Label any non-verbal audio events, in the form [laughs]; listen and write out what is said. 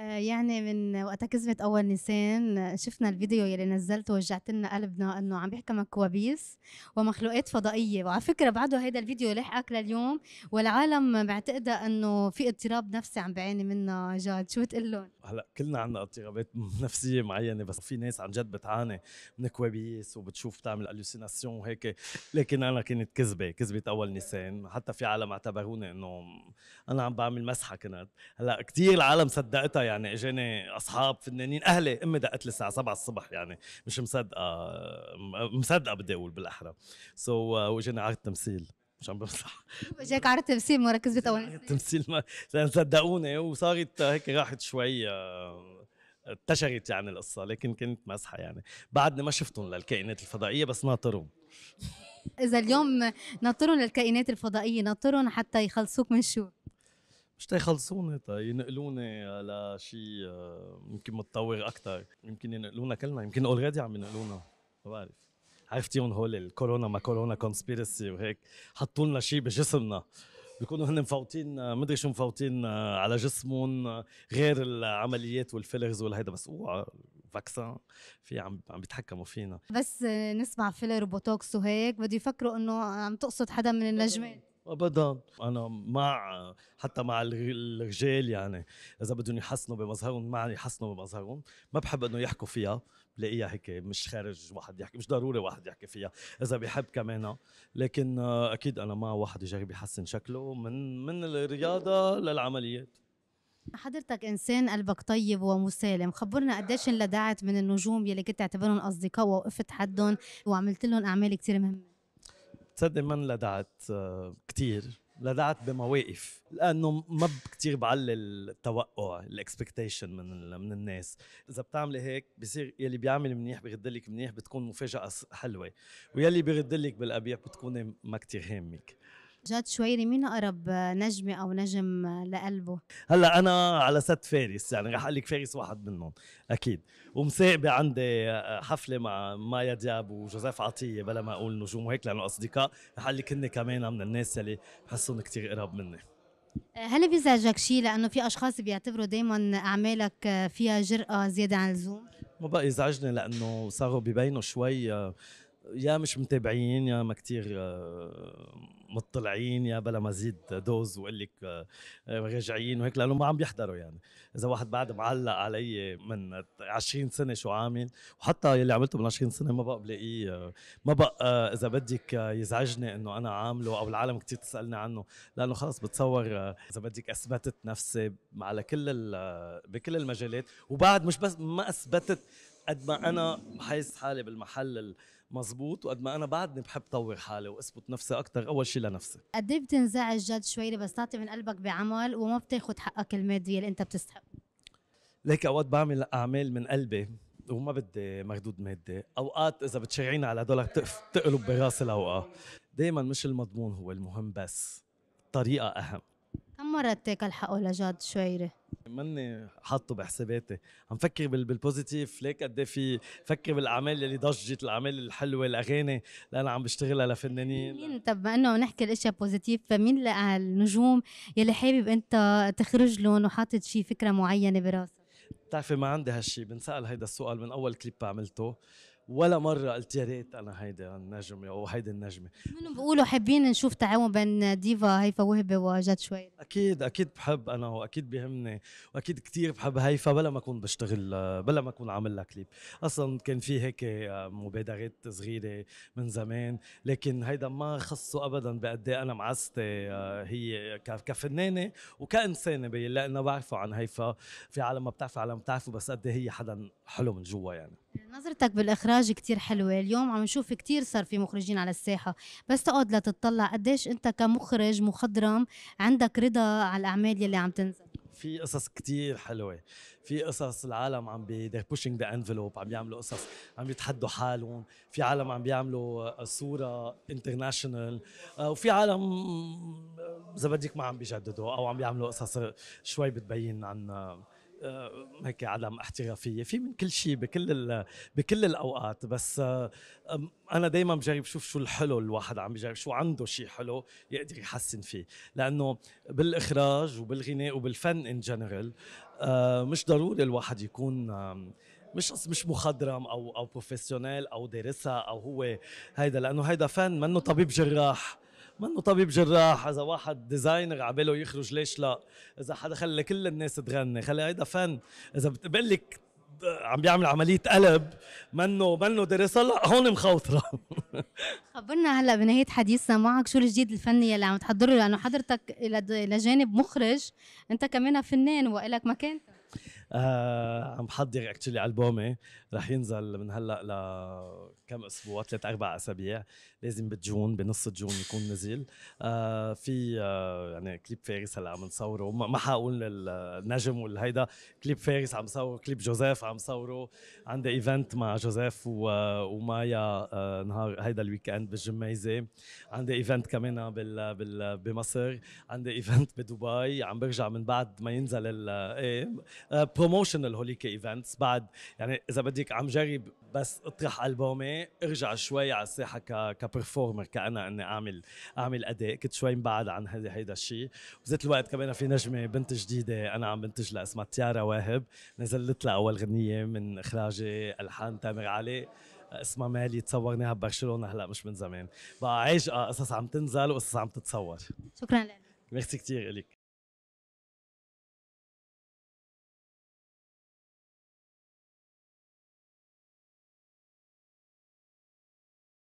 é, يعني من وقتها كذبت اول نيسان شفنا الفيديو يلي نزلته وجعت لنا قلبنا انه عم بيحكى مع كوابيس ومخلوقات فضائيه وعلى فكره بعده هيدا الفيديو لحقك لليوم والعالم معتقده انه في اضطراب نفسي عم بعاني منه جاد شو بتقول لهم هلا كلنا عندنا اضطرابات [laughs] نفسيه معينه بس في ناس عن جد بتعاني من كوابيس وبتشوف تعمل الوسيناسيون وهيك لكن انا كنت كذبه كذبه اول نيسان حتى في عالم اعتبروني انه انا عم بعمل مسحه كنت هلا كثير العالم صدقتها يعني يعني اجاني اصحاب فنانين اهلي امي دقت لي الساعه 7 الصبح يعني مش مصدقه مصدقه بدي اقول بالاحرى سو so, uh, واجاني عرض تمثيل مش عم بمزح اجاك عرض تمثيل مركز كذبت اول تمثيل ما صدقوني وصارت هيك راحت شوي آه، انتشرت يعني القصة لكن كنت مسحة يعني بعدني ما شفتهم للكائنات الفضائية بس ناطرهم إذا اليوم ناطرهم للكائنات الفضائية ناطرهم حتى يخلصوك من شو مش تخلصوني تا طيب. ينقلوني على شيء آه، يمكن متطور اكثر يمكن ينقلونا كلنا يمكن اوريدي عم ينقلونا ما بعرف عرفتيهم هول الكورونا ما كورونا كونسبيرسي وهيك حطوا لنا شيء بجسمنا بيكونوا هن مفوتين آه، مدري شو مفوتين آه، على جسمهم غير العمليات والفيلرز والهيدا بس اوعى فاكسان في عم عم بيتحكموا فينا بس نسمع فيلر وبوتوكس وهيك بده يفكروا انه عم تقصد حدا من النجمات ابدا انا مع حتى مع الرجال يعني اذا بدهم يحسنوا بمظهرهم مع يحسنوا بمظهرهم ما بحب انه يحكوا فيها بلاقيها هيك مش خارج واحد يحكي مش ضروري واحد يحكي فيها اذا بحب كمان لكن اكيد انا مع واحد يجرب يحسن شكله من من الرياضه للعمليات حضرتك انسان قلبك طيب ومسالم خبرنا قديش انلدعت من النجوم يلي كنت تعتبرهم اصدقاء ووقفت حدهم وعملت لهم اعمال كثير مهمه تصدق من لدعت آه، كثير لدعت بمواقف لانه ما كثير بعلل التوقع الاكسبكتيشن من من الناس اذا بتعملي هيك بصير يلي بيعمل منيح بيردلك منيح بتكون مفاجاه حلوه ويلي بيردلك بالابيح بتكوني ما كثير هامك جاد شويري مين اقرب نجمه او نجم لقلبه؟ هلا انا على ست فارس يعني رح اقول لك فارس واحد منهم اكيد ومسابقه عندي حفله مع مايا دياب وجوزيف عطيه بلا ما اقول نجوم وهيك لانه اصدقاء رح اقول لك هن كمان من الناس اللي بحسهم كثير قراب مني هل بيزعجك شيء لانه في اشخاص بيعتبروا دائما اعمالك فيها جرأه زياده عن اللزوم؟ ما بقى يزعجني لانه صاروا ببينوا شوي يا مش متابعين يا ما كثير مطلعين يا بلا مزيد دوز وقول لك آه، راجعين وهيك لانه ما عم بيحضروا يعني اذا واحد بعد معلق علي من 20 سنه شو عامل وحتى يلي عملته من 20 سنه ما بقى بلاقيه آه، ما بقى آه، اذا بدك يزعجني انه انا عامله او العالم كثير تسالني عنه لانه خلص بتصور اذا بدك اثبتت نفسي على كل بكل المجالات وبعد مش بس ما اثبتت قد ما انا حاسس حالي بالمحل مزبوط وقد ما انا بعدني بحب طور حالي واثبت نفسي اكثر اول شيء لنفسي قد ايه بتنزعج جد شوي بس تعطي من قلبك بعمل وما بتاخذ حقك المادي اللي انت بتستحقه ليك اوقات بعمل اعمال من قلبي وما بدي مردود مادي اوقات اذا بتشجعيني على دولار تقلب براسي الاوقات دائما مش المضمون هو المهم بس الطريقه اهم كم مرة تاكل حقه لجاد شويرة؟ ماني حاطه بحساباتي عم فكر بالبوزيتيف ليك قد إيه في فكر بالاعمال اللي ضجت الاعمال الحلوه الاغاني اللي انا عم بشتغلها لفنانين مين طب ما انه نحكي الاشياء بوزيتيف فمين النجوم يلي حابب انت تخرج لهم وحاطط شي فكره معينه براسك بتعرفي ما عندي هالشي بنسال هيدا السؤال من اول كليب عملته ولا مرة قلت يا ريت أنا هيدا النجم أو هيدا النجمة منهم بيقولوا حابين نشوف تعاون بين ديفا هيفا وهبة وجد شوي أكيد أكيد بحب أنا وأكيد بيهمني وأكيد كثير بحب هيفا بلا ما أكون بشتغل بلا ما أكون عامل لها كليب أصلا كان في هيك مبادرات صغيرة من زمان لكن هيدا ما خصه أبدا بقد إيه أنا معستي آه، هي كفنانة وكإنسانة لأنه بعرفه عن هيفا في عالم ما بتعرفه عالم بتعرفه بس قد إيه هي حدا حلو من جوا يعني نظرتك بالاخراج كتير حلوه اليوم عم نشوف كتير صار في مخرجين على الساحه بس تقعد لتطلع قديش انت كمخرج مخضرم عندك رضا على الاعمال يلي عم تنزل في قصص كتير حلوه في قصص العالم عم بي بوشينج ذا انفلوب عم بيعملوا قصص عم يتحدوا حالهم في عالم عم بيعملوا آه، صوره انترناشونال آه، وفي عالم آه، اذا بدك ما عم بيجددوا او عم بيعملوا قصص شوي بتبين عن آه، هيك عدم احترافيه في من كل شيء بكل بكل الاوقات بس آه، انا دائما بجرب شوف شو الحلو الواحد عم بجرب شو عنده شيء حلو يقدر يحسن فيه لانه بالاخراج وبالغناء وبالفن ان آه، جنرال مش ضروري الواحد يكون مش مش مخضرم او او بروفيسيونيل او دارسها او هو هيدا لانه هيدا فن منه طبيب جراح منه طبيب جراح اذا واحد ديزاينر على يخرج ليش لا اذا حدا خلى كل الناس تغني خلى هيدا فن اذا بتقبل لك عم بيعمل عملية قلب منه منه دراسة لا هون مخوطرة [laughs] خبرنا هلا بنهاية حديثنا معك شو الجديد الفني اللي عم تحضره لأنه حضرتك إلى جانب مخرج أنت كمان فنان وإلك مكانتك آه عم بحضر اكشلي البومي رح ينزل من هلا لكم اسبوع ثلاث اربع اسابيع لازم بجون بنص جون يكون نزل آه في آه يعني كليب فارس هلا عم نصوره ما حقول النجم والهيدا كليب فارس عم صور كليب جوزيف عم صوره عندي ايفنت مع جوزيف ومايا آه، نهار هيدا الويك اند بالجميزه عندي ايفنت كمان بال بال بمصر عندي ايفنت [laughs] بدبي عم برجع من بعد ما ينزل ال ايه آه، بروموشنال هوليك ايفنتس بعد يعني اذا بدك عم جرب بس اطرح البومي ارجع شوي على الساحه ك كبرفورمر كانا اني اعمل اعمل اداء كنت شوي مبعد عن هذا هيدا الشيء بذات الوقت كمان في نجمه بنت جديده انا عم بنتج لها اسمها تيارا واهب نزلت لها اول غنيه من اخراجي الحان تامر علي اسمها مالي تصورناها ببرشلونه هلا مش من زمان بقى عاجقه قصص عم تنزل وقصص عم تتصور شكرا لك ميرسي كثير لك